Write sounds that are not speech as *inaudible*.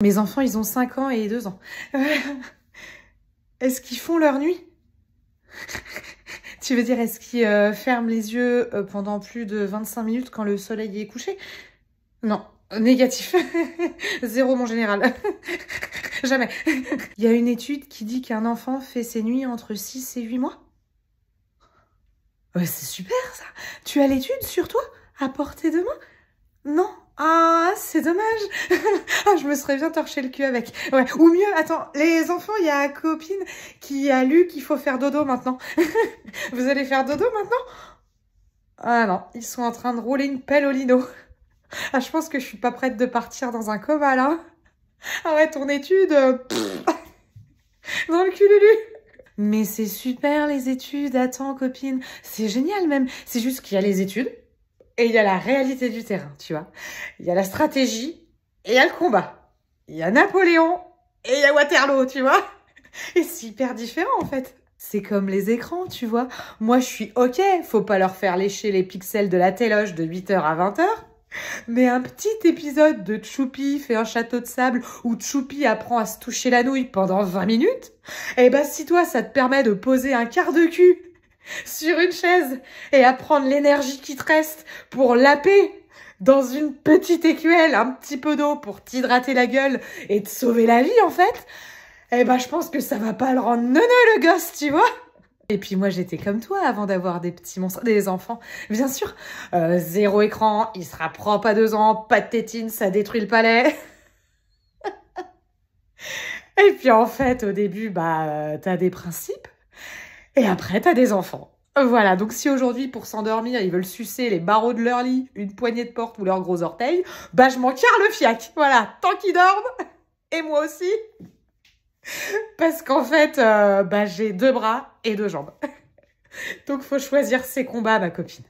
Mes enfants, ils ont 5 ans et 2 ans. *laughs* est-ce qu'ils font leur nuit *laughs* Tu veux dire, est-ce qu'ils euh, ferment les yeux euh, pendant plus de 25 minutes quand le soleil est couché Non, négatif. *laughs* Zéro mon général. Jamais. Il y a une étude qui dit qu'un enfant fait ses nuits entre 6 et 8 mois. c'est super ça Tu as l'étude sur toi À portée de main Non ah, c'est dommage. *laughs* ah, je me serais bien torché le cul avec. Ou mieux, attends, les enfants, il y a copine qui a lu qu'il faut faire dodo maintenant. *laughs* Vous allez faire dodo maintenant Ah non, ils sont en train de rouler une pelle au lino. *laughs* Ah, je pense que je suis pas prête de partir dans un coma là. Arrête ton étude dans le cul cululu. Mais c'est super les études, attends copine, c'est génial même. C'est juste qu'il y a les études, et il y a la réalité du terrain, tu vois. Il y a la stratégie et il y a le combat. Il y a Napoléon et il y a Waterloo, tu vois. *laughs* Et c'est hyper différent en fait. C'est comme les écrans, tu vois. Moi, je suis OK, faut pas leur faire lécher les pixels de la téloge de 8h à 20h. Mais un petit épisode de Tchoupi fait un château de sable où Tchoupi apprend à se toucher la nouille pendant 20 minutes, eh ben si toi ça te permet de poser un quart de cul sur une chaise et à prendre l'énergie qui te reste pour laper dans une petite écuelle, un petit peu d'eau pour t'hydrater la gueule et te sauver la vie en fait, eh ben je pense que ça va pas le rendre neuneux le gosse, tu vois et puis moi j'étais comme toi avant d'avoir des petits monstres, des enfants. Bien sûr, euh, zéro écran, il sera propre à deux ans, pas de tétine, ça détruit le palais. *laughs* et puis en fait au début, bah euh, t'as des principes. Et après, t'as des enfants. Euh, voilà, donc si aujourd'hui, pour s'endormir, ils veulent sucer les barreaux de leur lit, une poignée de porte ou leurs gros orteils, bah je m'en le fiac. Voilà, tant qu'ils dorment, *laughs* et moi aussi. Parce qu'en fait, euh, bah, j'ai deux bras et deux jambes. *laughs* Donc faut choisir ses combats, ma copine.